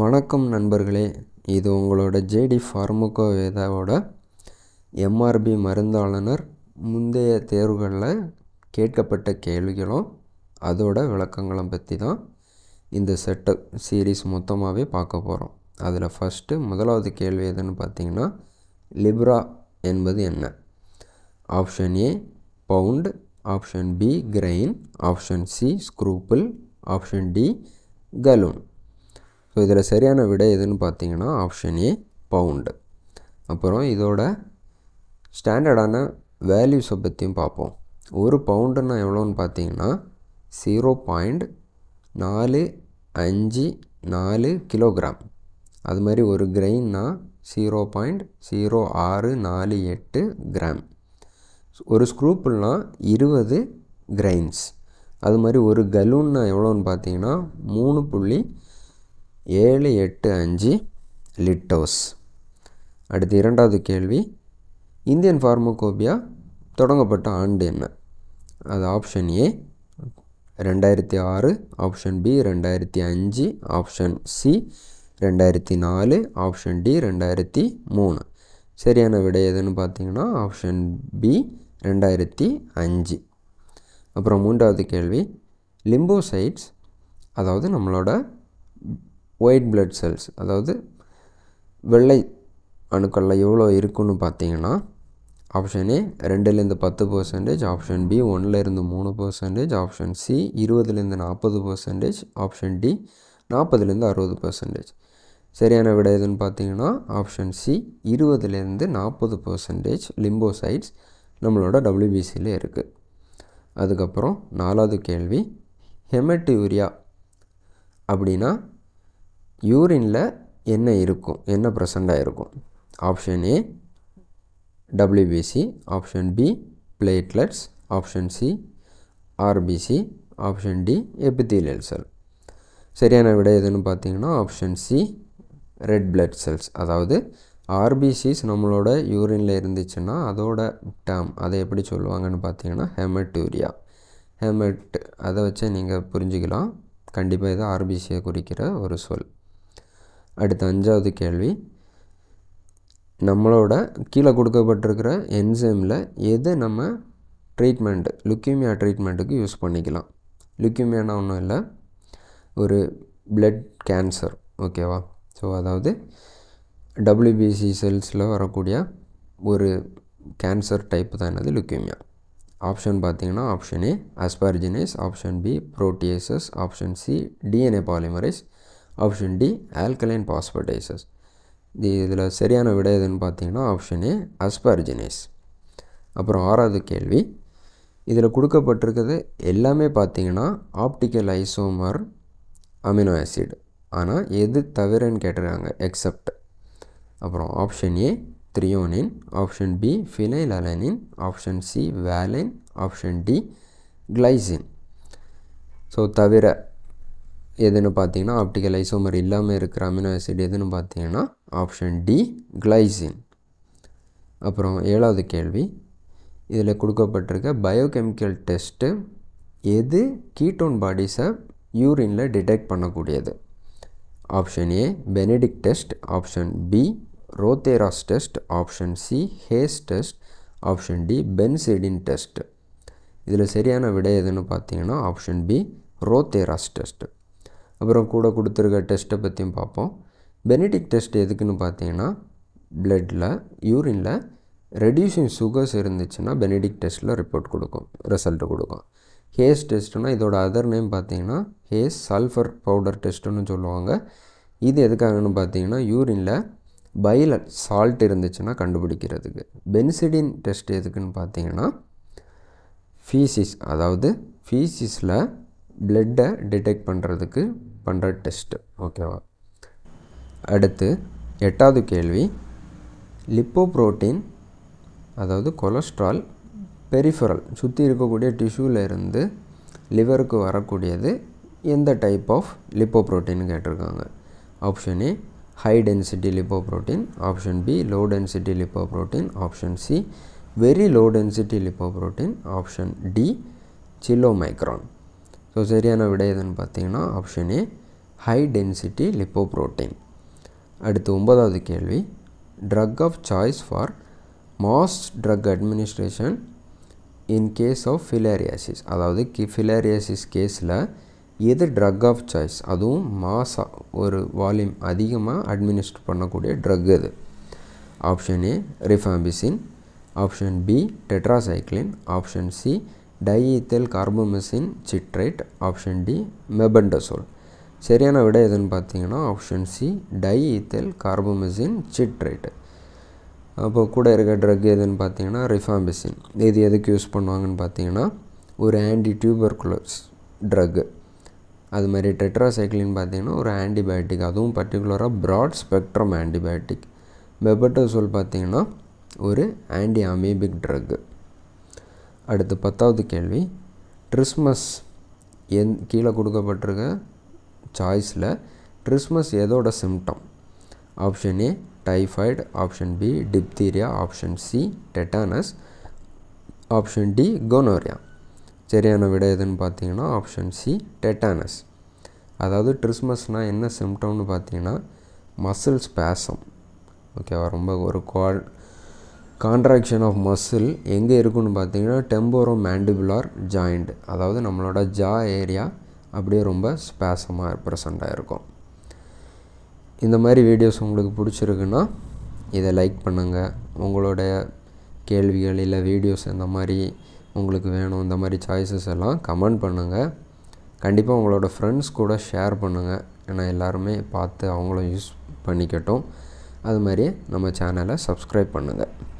வணக்கம் நண்பர்களே இது உங்களோட ஜேடி வேதாவோட எம்ஆர்பி மருந்தாளுநர் முந்தைய தேர்வுகளில் கேட்கப்பட்ட கேள்விகளும் அதோட விளக்கங்களும் பற்றி தான் இந்த செட்டப் சீரீஸ் மொத்தமாகவே பார்க்க போகிறோம் அதில் ஃபஸ்ட்டு முதலாவது கேள்வி எதுன்னு பார்த்தீங்கன்னா லிப்ரா என்பது என்ன option A pound option B grain option C scruple option D gallon so இதில் சரியான விடை எதுன்னு பார்த்தீங்கன்னா ஆப்ஷன் ஏ பவுண்டு அப்புறம் இதோட ஸ்டாண்டர்டான வேல்யூஸை பற்றியும் பார்ப்போம் ஒரு பவுண்டுன்னா எவ்வளோன்னு பார்த்தீங்கன்னா ஜீரோ பாயிண்ட் நாலு அஞ்சு நாலு கிலோகிராம் அது மாதிரி ஒரு கிரெயின்னா ஜீரோ பாயிண்ட் ஜீரோ ஆறு நாலு எட்டு கிராம் ஒரு ஸ்க்ரூப்புனா இருபது கிரெயின்ஸ் அது மாதிரி ஒரு கலூன்னா எவ்வளோன்னு பார்த்தீங்கன்னா மூணு புள்ளி ஏழு எட்டு அஞ்சு லிட்டோஸ் அடுத்து இரண்டாவது கேள்வி இந்தியன் ஃபார்மகோபியா தொடங்கப்பட்ட ஆண்டு என்ன அது ஆப்ஷன் ஏ ரெண்டாயிரத்தி ஆறு ஆப்ஷன் பி ரெண்டாயிரத்தி அஞ்சு ஆப்ஷன் சி ரெண்டாயிரத்தி நாலு ஆப்ஷன் டி ரெண்டாயிரத்தி மூணு சரியான விடை எதுன்னு பார்த்தீங்கன்னா ஆப்ஷன் பி ரெண்டாயிரத்தி அஞ்சு அப்புறம் மூன்றாவது கேள்வி லிம்போசைட்ஸ் அதாவது நம்மளோட ஒயிட் பிளட் செல்ஸ் அதாவது வெள்ளை அணுக்களில் எவ்வளோ இருக்குன்னு பார்த்தீங்கன்னா ஆப்ஷன் ஏ ரெண்டுலேருந்து பத்து பர்சன்டேஜ் ஆப்ஷன் பி ஒன்றிலேருந்து மூணு பர்சன்டேஜ் ஆப்ஷன் சி இருபதுலேருந்து நாற்பது பர்சன்டேஜ் ஆப்ஷன் டி நாற்பதுலேருந்து அறுபது பர்சன்டேஜ் சரியான விட எதுன்னு பார்த்தீங்கன்னா ஆப்ஷன் சி இருபதுலேருந்து நாற்பது பர்சன்டேஜ் லிம்போசைட்ஸ் நம்மளோட டபிள்யூபிசியில் இருக்குது அதுக்கப்புறம் நாலாவது கேள்வி ஹெமட்டியூரியா அப்படின்னா யூரினில் என்ன இருக்கும் என்ன ப்ரெசண்ட்டாக இருக்கும் option A WBC option B platelets option C RBC option D epithelial cell சரியான விட எதுன்னு பார்த்தீங்கன்னா option C red blood cells அதாவது ஆர்பிசிஸ் நம்மளோட யூரினில் இருந்துச்சுன்னா அதோட டேம் அதை எப்படி சொல்லுவாங்கன்னு பார்த்தீங்கன்னா யூரியா ஹெமட் அதை வச்சு நீங்கள் புரிஞ்சுக்கலாம் கண்டிப்பாக இது ஆர்பிசியை குறிக்கிற ஒரு சொல் அடுத்த அஞ்சாவது கேள்வி நம்மளோட கீழே கொடுக்கப்பட்டிருக்கிற என்சைமில் எது நம்ம ட்ரீட்மெண்ட்டு லுக்கியூமியா ட்ரீட்மெண்ட்டுக்கு யூஸ் பண்ணிக்கலாம் லுக்கியூமியானா ஒன்றும் இல்லை ஒரு பிளட் கேன்சர் ஓகேவா ஸோ அதாவது டபிள்யூபிசி செல்ஸில் வரக்கூடிய ஒரு கேன்சர் டைப் தான் என்னது லுக்கியூமியா ஆப்ஷன் பார்த்தீங்கன்னா option A asparaginase option B proteases option C DNA polymerase option D alkaline phosphatases இது இதில் சரியான விட எதுன்னு பார்த்தீங்கன்னா ஆப்ஷன் ஏ அஸ்பர்ஜினேஸ் அப்புறம் ஆறாவது கேள்வி இதில் கொடுக்கப்பட்டிருக்கிறது எல்லாமே பார்த்தீங்கன்னா ஆப்டிக்கல் ஐசோமர் அமினோ ஆசிட் ஆனால் எது தவிரன்னு கேட்டிருக்காங்க எக்ஸப்ட் அப்புறம் option A threonine option B phenylalanine option C valine option D glycine so தவிர எதுன்னு பார்த்தீங்கன்னா ஆப்டிக்கல் ஐசோமர் இல்லாமல் இருக்கிற அமினோ ஆசிட் எதுன்னு பார்த்தீங்கன்னா ஆப்ஷன் டி கிளைசின் அப்புறம் ஏழாவது கேள்வி இதில் கொடுக்கப்பட்டிருக்க பயோகெமிக்கல் டெஸ்ட்டு எது கீட்டோன் பாடிஸை யூரினில் டிடெக்ட் பண்ணக்கூடியது option A Benedict test option B Rothera's test option C Hay's test option D benzidine test இதில் சரியான விடை எதுன்னு பார்த்தீங்கன்னா ஆப்ஷன் பி ரோத்தேராஸ் டெஸ்ட்டு அப்புறம் கூட கொடுத்துருக்க டெஸ்ட்டை பற்றியும் பார்ப்போம் பெனடிக் டெஸ்ட் எதுக்குன்னு பார்த்தீங்கன்னா பிளட்டில் யூரினில் ரெடியூசிங் சுகர்ஸ் இருந்துச்சுன்னா பெனடிக் டெஸ்ட்டில் ரிப்போர்ட் கொடுக்கும் ரிசல்ட்டு கொடுக்கும் ஹேஸ் டெஸ்ட்டுனா இதோட அதர் நேம் பார்த்தீங்கன்னா ஹேஸ் சல்ஃபர் பவுடர் டெஸ்ட்டுன்னு சொல்லுவாங்க இது எதுக்காகன்னு பார்த்தீங்கன்னா யூரினில் பயில் சால்ட் இருந்துச்சுன்னா கண்டுபிடிக்கிறதுக்கு பென்சிடின் டெஸ்ட் எதுக்குன்னு பார்த்தீங்கன்னா ஃபீசிஸ் அதாவது ஃபீசிஸில் பிளட்டை டிடெக்ட் பண்ணுறதுக்கு பண்ணுற டெஸ்ட்டு ஓகேவா அடுத்து எட்டாவது கேள்வி லிப்போ புரோட்டீன் அதாவது கொலஸ்ட்ரால் பெரிஃபரல் சுற்றி இருக்கக்கூடிய டிஷ்யூவில் இருந்து லிவருக்கு வரக்கூடியது எந்த டைப் ஆஃப் லிப்போப்ரோட்டீன் கேட்டிருக்காங்க option A high density protein option B low density lipoprotein option C very low density lipoprotein option D micron so சரியான விடை எதுன்னு பார்த்தீங்கன்னா option A high density lipo lipoprotein அடுத்து ஒம்பதாவது கேள்வி drug of choice for mass drug administration in case of filariasis அதாவது கி ஃபிலேரியாசிஸ் கேஸில் எது ட்ரக் ஆஃப் சாய்ஸ் அதுவும் மாஸாக ஒரு வால்யூம் அதிகமாக அட்மினிஸ்டர் பண்ணக்கூடிய ட்ரக் அது option A rifampicin option B tetracycline option C diethylcarbamazine citrate option D mebendazole சரியான விட எதுன்னு பார்த்தீங்கன்னா option C diethylcarbamazine citrate அப்போ கூட இருக்க ட்ரக் எதுன்னு பார்த்தீங்கன்னா ரிஃபாம்பிசின் இது எதுக்கு யூஸ் பண்ணுவாங்கன்னு பார்த்தீங்கன்னா ஒரு ஆன்டி டியூபர்குலர்ஸ் ட்ரக்கு அது மாதிரி டெட்ராசைக்ளின் பார்த்தீங்கன்னா ஒரு ஆன்டிபயோட்டிக் அதுவும் பர்டிகுலராக ப்ராட் ஸ்பெக்ட்ரம் ஆன்டிபயோட்டிக் மெபட்டோசோல் பார்த்தீங்கன்னா ஒரு ஆன்டி அமீபிக் ட்ரக்கு அடுத்து பத்தாவது கேள்வி கிறிஸ்மஸ் என் கீழே கொடுக்கப்பட்டிருக்க சாய்ஸில் கிறிஸ்மஸ் எதோட symptom option A typhoid option B diphtheria option C tetanus option D gonorrhoea சரியான விட எதுன்னு பார்த்தீங்கன்னா ஆப்ஷன் சி டெட்டானஸ் அதாவது கிறிஸ்மஸ்னால் என்ன சிம்டம்னு பார்த்தீங்கன்னா மசில்ஸ் பேசம் ஓகேவா ரொம்ப ஒரு குவால் கான்ட்ராக்ஷன் ஆஃப் மசில் எங்கே இருக்குன்னு பார்த்தீங்கன்னா டெம்போரோ மேண்டிபுலார் ஜாயிண்ட் அதாவது நம்மளோட ஜா ஏரியா அப்படியே ரொம்ப ஸ்பேசமாக ப்ரெசண்ட்டாக இருக்கும் இந்த மாதிரி வீடியோஸ் உங்களுக்கு பிடிச்சிருக்குன்னா இதை லைக் பண்ணுங்கள் உங்களுடைய கேள்விகள் இல்லை வீடியோஸ் இந்த மாதிரி உங்களுக்கு வேணும் இந்த மாதிரி சாய்ஸஸ் எல்லாம் கமெண்ட் பண்ணுங்கள் கண்டிப்பாக உங்களோட ஃப்ரெண்ட்ஸ் கூட ஷேர் பண்ணுங்கள் ஏன்னா எல்லாருமே பார்த்து அவங்களும் யூஸ் பண்ணிக்கட்டும் அது மாதிரி நம்ம சேனலை சப்ஸ்கிரைப் பண்ணுங்கள்